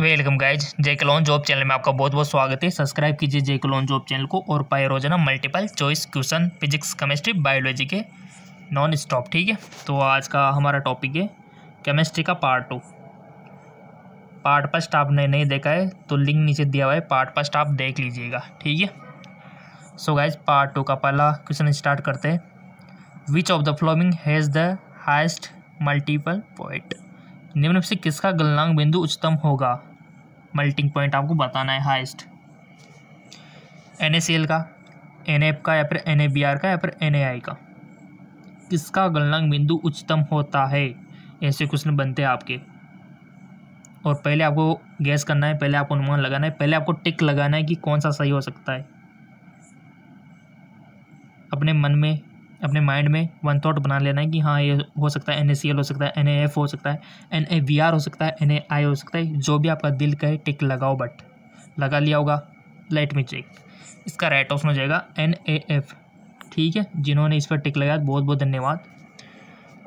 welcome guys जे कलोन job channel में आपका बहुत बहुत स्वागत है सब्सक्राइब कीजिए जे कलोन जॉब चैनल को और पाए रोजाना multiple choice question physics chemistry biology के नॉन स्टॉप ठीक है तो आज का हमारा टॉपिक है केमिस्ट्री का पार्ट टू पार्ट फर्स्ट आपने नहीं देखा है तो लिंक नीचे दिया हुआ है पार्ट फर्स्ट आप देख लीजिएगा ठीक है सो गाइज पार्ट टू का पहला क्वेश्चन स्टार्ट करते हैं which of the following has the highest multiple point निम्न से किसका गलनांक बिंदु उच्चतम होगा मल्टिंग पॉइंट आपको बताना है हाइस्ट एन का एन का या फिर एन का या फिर एन का किसका गलनांक बिंदु उच्चतम होता है ऐसे क्वेश्चन बनते हैं आपके और पहले आपको गैस करना है पहले आपको अनुमान लगाना है पहले आपको टिक लगाना है कि कौन सा सही हो सकता है अपने मन में अपने माइंड में वन थॉट बना लेना है कि हाँ ये हो सकता है एन हो सकता है एन हो सकता है एन हो सकता है एन हो सकता है जो भी आपका दिल कहे टिक लगाओ बट लगा लिया होगा लेट मी चेक इसका राइट ऑप्शन हो जाएगा एन ए एफ ठीक है जिन्होंने इस पर टिक लगाया बहुत बहुत धन्यवाद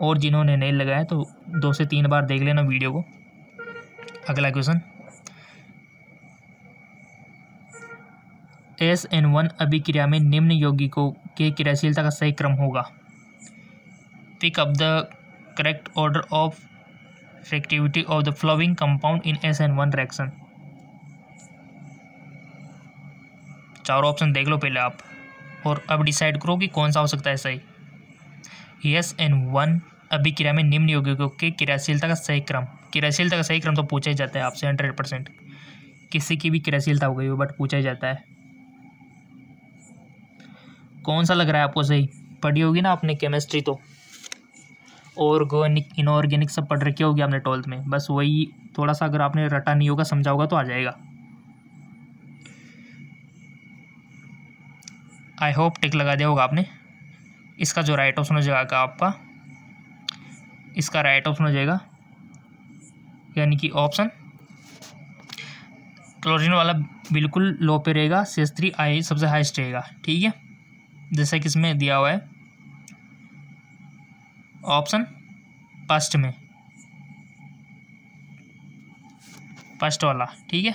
और जिन्होंने नहीं लगाया तो दो से तीन बार देख लेना वीडियो को अगला क्वेश्चन एस एन वन अभिक्रिया में निम्न यौगिकों के क्रियाशीलता का सही क्रम होगा pick up the correct order of of the following compound in S N one reaction चारों ऑप्शन देख लो पहले आप और अब डिसाइड करो कि कौन सा हो सकता है सही यस एन वन अभिक्रिया में निम्न यौगिकों के क्रियाशीलता का सही क्रम क्रियाशीलता का सही क्रम तो पूछा ही जाता है आपसे हंड्रेड परसेंट किसी की भी क्रियाशीलता हो गई हो बट पूछा ही जाता है कौन सा लग रहा है आपको सही पढ़ी होगी ना आपने केमिस्ट्री तो ऑर्गेनिक इनऑर्गेनिक सब पढ़ रखी होगी आपने ट्वेल्थ में बस वही थोड़ा सा अगर आपने रटा नहीं होगा समझा होगा तो आ जाएगा आई होप टिक लगा दिया होगा आपने इसका जो राइट ऑप्शन हो जाएगा आपका इसका राइट ऑप्शन हो जाएगा यानी कि ऑप्शन क्लोरीन वाला बिल्कुल लो पे रहेगा सेस थ्री आई सबसे हाइस्ट रहेगा ठीक है जैसा कि इसमें दिया हुआ है ऑप्शन फर्स्ट में फर्स्ट वाला ठीक है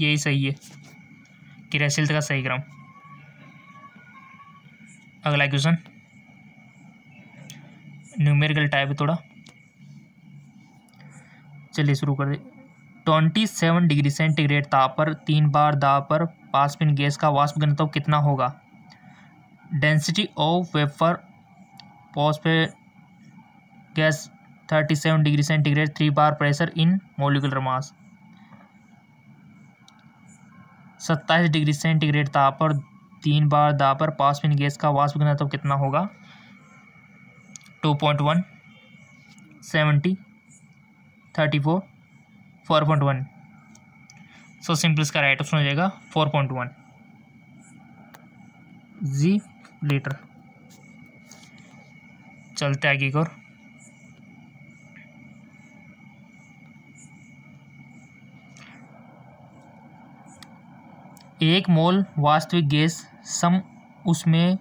यही सही है क्रियाशील का सही क्रम अगला क्वेश्चन न्यूमेरिकल टाइप है थोड़ा चलिए शुरू कर दे ट्वेंटी सेवन डिग्री सेंटीग्रेड ताप पर तीन बार दाब पर पासपिन गैस का वाष्प घनत्व कितना होगा डेंसिटी ऑफ वेफर पॉज पे gas thirty seven degree centigrade three bar pressure in molecular mass सत्ताईस डिग्री सेंटीग्रेड ताप पर तीन बार दा पर पासपिन गैस का वाष्प घनत्व तो कितना होगा two point one seventy thirty four four point one so simple इसका राइट ऑप्शन हो जाएगा four point one G litre चलते आगे और एक मोल वास्तविक गैस सम उसमें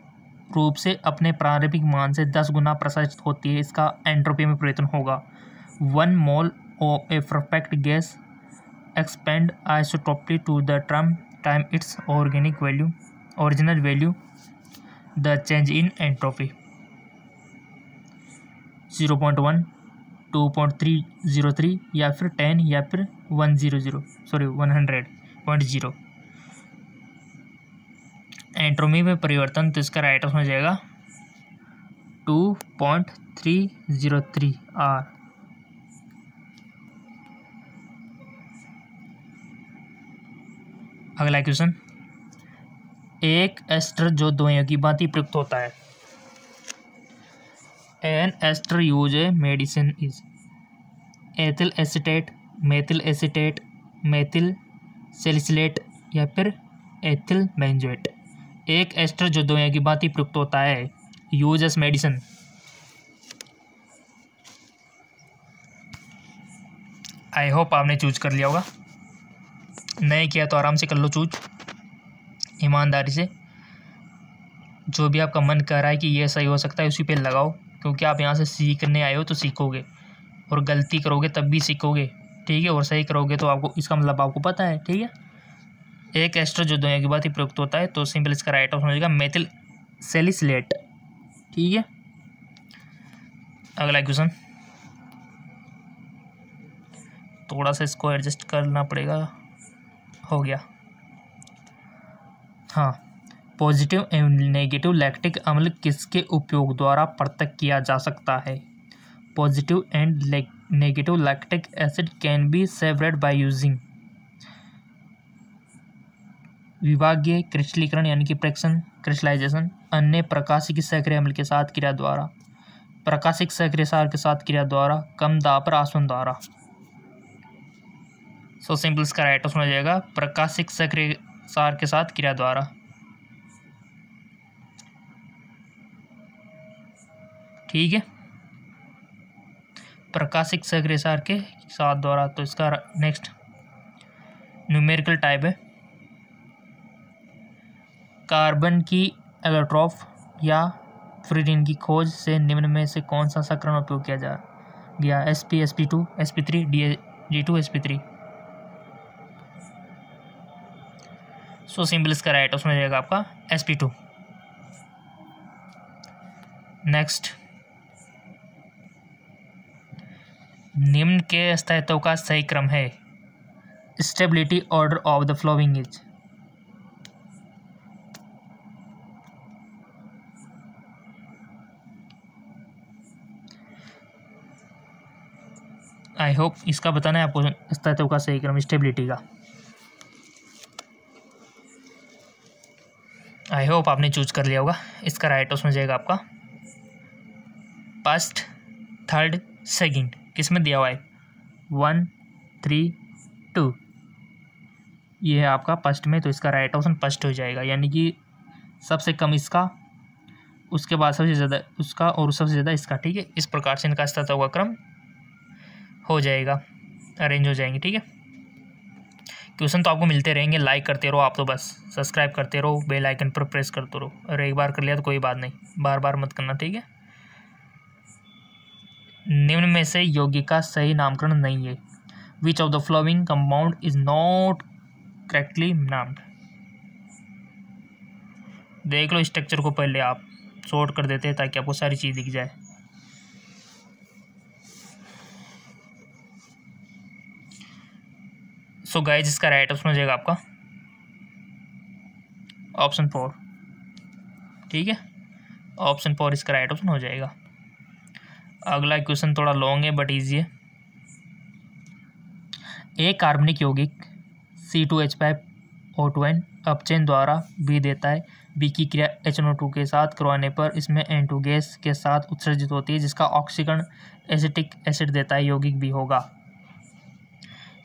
रूप से अपने प्रारंभिक मान से दस गुना प्रसारित होती है इसका एंट्रोपी में परिवर्तन होगा one mole of a perfect gas expand isotopically to the term time its organic value original value the change in entropy 0.1 2.303 या फिर 10 या फिर 100 sorry hundred point zero entropy में परिवर्तन तो इसका राइट ऑफ हो जाएगा two point three zero three R अगला क्वेश्चन एक एस्टर जो दोयों की भांति प्रयुक्त होता है an ester use a medicine is ethyl acetate methyl acetate methyl salicylate या फिर एथिल बेंजोएट एक एस्टर जो दोयों की भांति प्रयुक्त होता है use as medicine I hope आपने चूज कर लिया होगा नहीं किया तो आराम से कर लो चूज ईमानदारी से जो भी आपका मन कह रहा है कि ये सही हो सकता है उसी पे लगाओ क्योंकि आप यहाँ से सीखने आए हो तो सीखोगे और गलती करोगे तब भी सीखोगे ठीक है और सही करोगे तो आपको इसका मतलब आपको पता है ठीक है एक एस्ट्रो जो दुनिया के बाद ही प्रयुक्त होता है तो सिंपल इसका राइट ऑप्शन हो जाएगा मेथिल सेलिसलेट ठीक है अगला क्वेश्चन थोड़ा सा इसको एडजस्ट करना पड़ेगा हो गया हाँ पॉजिटिव एवं नेगेटिव लैक्टिक अम्ल किसके उपयोग द्वारा पृथक किया जा सकता है positive and negative lactic acid can be separate by using विभागीय क्रिस्टलीकरण यानी कि प्रेक्शन क्रिस्टलाइजेशन अन्य प्रकाशिक सक्रिय अम्ल के साथ क्रिया द्वारा प्रकाशिक सक्रिय सार के साथ क्रिया द्वारा कम दाब पर द्वारा सो सिंपल इसका राइट ऑप्शन हो जाएगा प्रकाशिक सक्रिय सार के साथ क्रिया द्वारा ठीक है प्रकाशिक सक्रिय सार के साथ द्वारा तो इसका नेक्स्ट न्यूमेरिकल टाइप है कार्बन की एलोट्रॉफ या फ्रीडिन की खोज से निम्न में से कौन सा संकरण उपयोग किया जा गया S P S P two S P three D G two S P three so simple इसका राइट ऑप्शन हो जाएगा आपका एस पी टू नेक्स्ट निम्न के स्थायित्व का सही क्रम है stability order of the following is I hope इसका बताना है आपको स्थायित्व का सही क्रम स्टेबिलिटी का आई होप आपने चूज कर लिया होगा इसका राइट ऑप्शन हो जाएगा आपका फर्स्ट थर्ड सेकंड किस में दिया हुआ है वन थ्री टू ये है आपका फर्स्ट में तो इसका राइट ऑप्शन फर्स्ट हो जाएगा यानी कि सबसे कम इसका उसके बाद सबसे ज़्यादा उसका और सबसे ज़्यादा इसका ठीक है इस प्रकार से इनका सतह हुआ क्रम हो जाएगा अरेंज हो जाएंगे ठीक है क्वेश्चन तो आपको मिलते रहेंगे लाइक करते रहो आप तो बस सब्सक्राइब करते रहो बेल आइकन पर प्रेस करते रहो और एक बार कर लिया तो कोई बात नहीं बार बार मत करना ठीक है निम्न में से यौगिक का सही नामकरण नहीं है which of the following compound is not correctly named देख लो स्ट्रक्चर को पहले आप शॉर्ट कर देते हैं ताकि आपको सारी चीज़ दिख जाए सो गाइज इसका राइट ऑप्शन हो जाएगा आपका ऑप्शन फोर ठीक है ऑप्शन फोर इसका राइट ऑप्शन हो जाएगा अगला क्वेश्चन थोड़ा लॉन्ग है बट ईजी है एक कार्बनिक यौगिक C two H five O two N अपचेन द्वारा बी देता है बी की क्रिया एच एन ओ टू के साथ करवाने पर इसमें एन टू गैस के साथ उत्सर्जित होती है जिसका ऑक्सीकरण एसिटिक एसिड देता है यौगिक भी होगा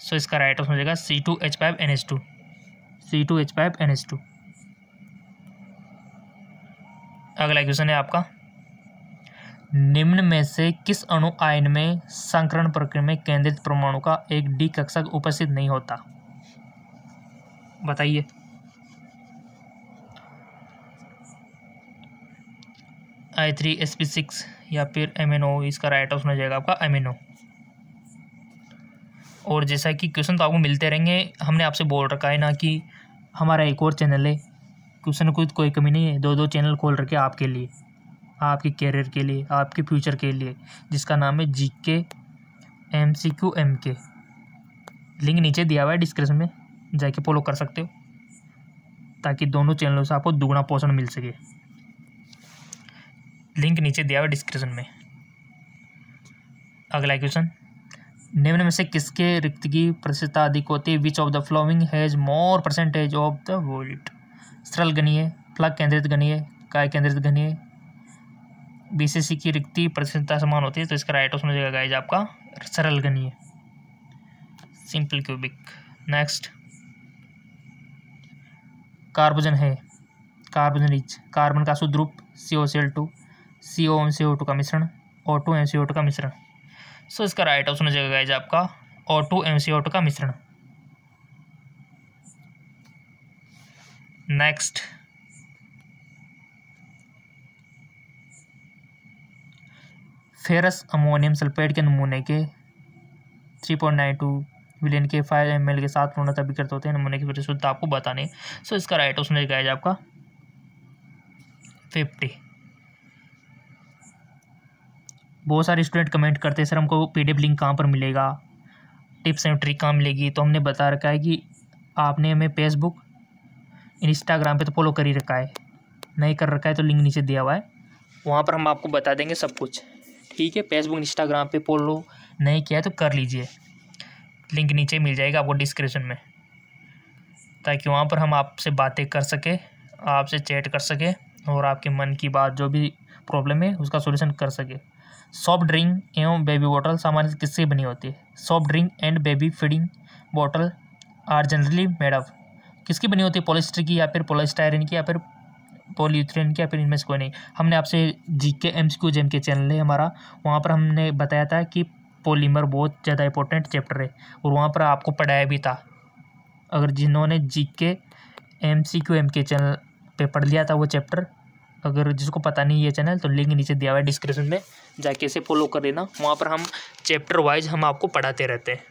सो इसका राइट ऑप्शन हो जाएगा C two H five N H two C two H five N H two अगला क्वेश्चन है आपका निम्न में से किस अणु आयन में संकरण प्रक्रिया में केंद्रित परमाणु का एक डी कक्षक उपस्थित नहीं होता बताइए I three S P six या फिर एम एन ओ इसका राइट ऑप्शन हो जाएगा आपका एम एन ओ और जैसा कि क्वेश्चन तो आपको मिलते रहेंगे हमने आपसे बोल रखा है ना कि हमारा एक और चैनल है क्वेश्चन को कोई कमी नहीं है दो दो चैनल खोल रखे आपके लिए आपके कैरियर के लिए आपके फ्यूचर के लिए जिसका नाम है G K M C Q M के लिंक नीचे दिया हुआ है डिस्क्रिप्शन में जाके फॉलो कर सकते हो ताकि दोनों चैनलों से आपको दोगुना पोषण मिल सके लिंक नीचे दिया हुआ है डिस्क्रिप्शन में अगला क्वेश्चन निम्न में से किसके रिक्त की प्रसिद्धता अधिक होती है which of the following has more percentage of the volt सरल गणीय प्लग केंद्रित गणीय काय केंद्रित गणीय बीसीसी की रिक्ति प्रसिद्धता समान होती है तो इसका राइट ऑप्शन हो जाएगा गाइज आपका सरल गणीय सिंपल क्यूबिक नेक्स्ट कार्बोजन है कार्बोजन रिच कार्बन का शुद्ध रूप C O C L two C O M C O two का मिश्रण O two M C O two का मिश्रण सो इसका राइट ऑप्शन हो जाएगा गाइज आपका ऑटो एम सी ऑटो का मिश्रण नेक्स्ट फेरस अमोनियम सल्फेट के नमूने के three point nine two billion के फाइव एम के साथ पूर्णतः विकृत होते हैं नमूने की वजह शुद्ध आपको बताने सो इसका राइट ऑप्शन हो जाएगा आपका फिफ्टी बहुत सारे स्टूडेंट कमेंट करते हैं सर हमको पी लिंक कहाँ पर मिलेगा टिप्स एंड ट्रिक कहाँ मिलेगी तो हमने बता रखा है कि आपने हमें फेसबुक इंस्टाग्राम पे तो फॉलो कर ही रखा है नहीं कर रखा है तो लिंक नीचे दिया हुआ है वहाँ पर हम आपको बता देंगे सब कुछ ठीक है फेसबुक इंस्टाग्राम पे फॉलो नहीं किया है तो कर लीजिए लिंक नीचे मिल जाएगा आपको डिस्क्रिप्शन में ताकि वहाँ पर हम आपसे बातें कर सकें आपसे चैट कर सकें और आपके मन की बात जो भी प्रॉब्लम है उसका सोल्यूशन कर सके सॉफ्ट ड्रिंक एवं बेबी बॉटल सामान्य किससे बनी होती है soft drink and baby feeding bottle are generally made of किसकी बनी होती है पोलिस्टर की या फिर पोलिस्टायरिन की या फिर पोल्यूथ्रेन की या फिर इनमें से कोई नहीं हमने आपसे G K M C Q gem के चैनल है हमारा वहाँ पर हमने बताया था कि पोलीमर बहुत ज़्यादा इंपॉर्टेंट चैप्टर है और वहाँ पर आपको पढ़ाया भी था अगर जिन्होंने G K M C Q M के चैनल पर पढ़ लिया था वो चैप्टर अगर जिसको पता नहीं है चैनल तो लिंक नीचे दिया हुआ है डिस्क्रिप्शन में जाके इसे फॉलो कर लेना वहाँ पर हम चैप्टर वाइज हम आपको पढ़ाते रहते हैं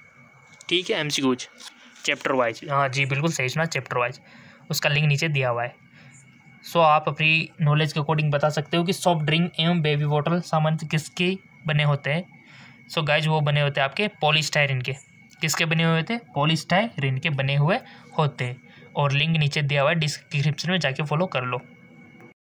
ठीक है M C Qs chapter wise हाँ जी बिल्कुल सही सुना चैप्टर वाइज उसका लिंक नीचे दिया हुआ है सो आप अपनी नॉलेज के अकॉर्डिंग बता सकते हो कि सॉफ्ट ड्रिंक एवं बेबी बॉटल सामान्य किसके बने होते हैं सो गाइज वो बने होते हैं आपके पॉलीस्टायरिन के किसके बने हुए थे पॉलीस्टायरिन के बने हुए होते हैं और लिंक नीचे दिया हुआ है डिस्क्रिप्शन में जाके फॉलो कर लो